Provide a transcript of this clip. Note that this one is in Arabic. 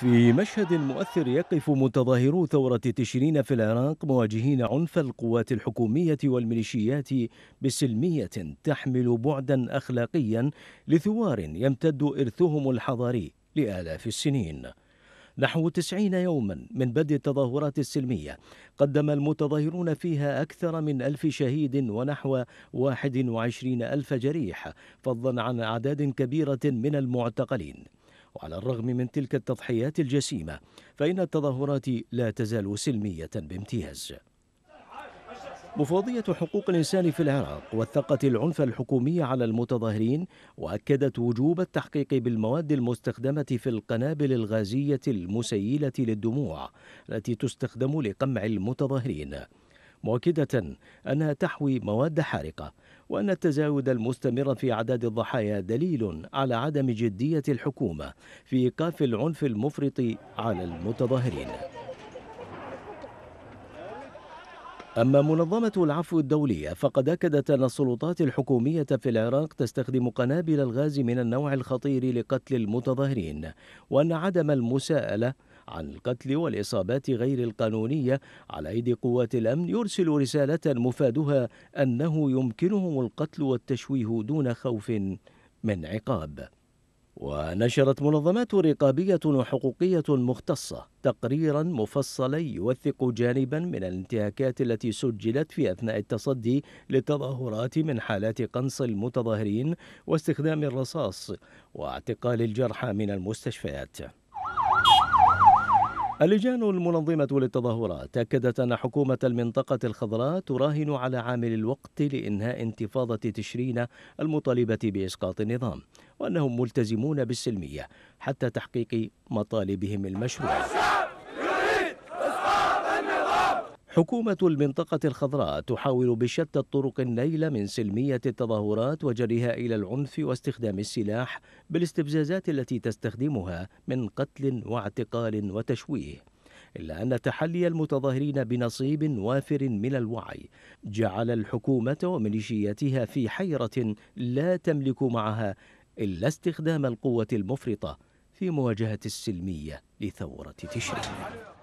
في مشهد مؤثر يقف متظاهرو ثورة تشرين في العراق مواجهين عنف القوات الحكومية والميليشيات بسلمية تحمل بعدا أخلاقيا لثوار يمتد إرثهم الحضاري لآلاف السنين نحو تسعين يوما من بدء التظاهرات السلمية قدم المتظاهرون فيها أكثر من ألف شهيد ونحو واحد وعشرين ألف جريح فضلا عن أعداد كبيرة من المعتقلين وعلى الرغم من تلك التضحيات الجسيمة فإن التظاهرات لا تزال سلمية بامتياز مفوضية حقوق الإنسان في العراق وثقت العنف الحكومي على المتظاهرين وأكدت وجوب التحقيق بالمواد المستخدمة في القنابل الغازية المسيلة للدموع التي تستخدم لقمع المتظاهرين مؤكدة أنها تحوي مواد حارقة وأن التزايد المستمر في أعداد الضحايا دليل على عدم جدية الحكومة في إيقاف العنف المفرط على المتظاهرين أما منظمة العفو الدولية فقد أكدت أن السلطات الحكومية في العراق تستخدم قنابل الغاز من النوع الخطير لقتل المتظاهرين وأن عدم المساءلة عن القتل والإصابات غير القانونية على أيدي قوات الأمن يرسل رسالة مفادها أنه يمكنهم القتل والتشويه دون خوف من عقاب ونشرت منظمات رقابية وحقوقية مختصة تقريرا مفصلا يوثق جانبا من الانتهاكات التي سجلت في أثناء التصدي للتظاهرات من حالات قنص المتظاهرين واستخدام الرصاص واعتقال الجرحى من المستشفيات اللجان المنظمة للتظاهرات أكدت أن حكومة المنطقة الخضراء تراهن على عامل الوقت لإنهاء انتفاضة تشرين المطالبة بإسقاط النظام وأنهم ملتزمون بالسلمية حتى تحقيق مطالبهم المشروعة حكومة المنطقة الخضراء تحاول بشتى الطرق النيل من سلمية التظاهرات وجرها إلى العنف واستخدام السلاح بالاستفزازات التي تستخدمها من قتل واعتقال وتشويه إلا أن تحلي المتظاهرين بنصيب وافر من الوعي جعل الحكومة وميليشياتها في حيرة لا تملك معها إلا استخدام القوة المفرطة في مواجهة السلمية لثورة تشرين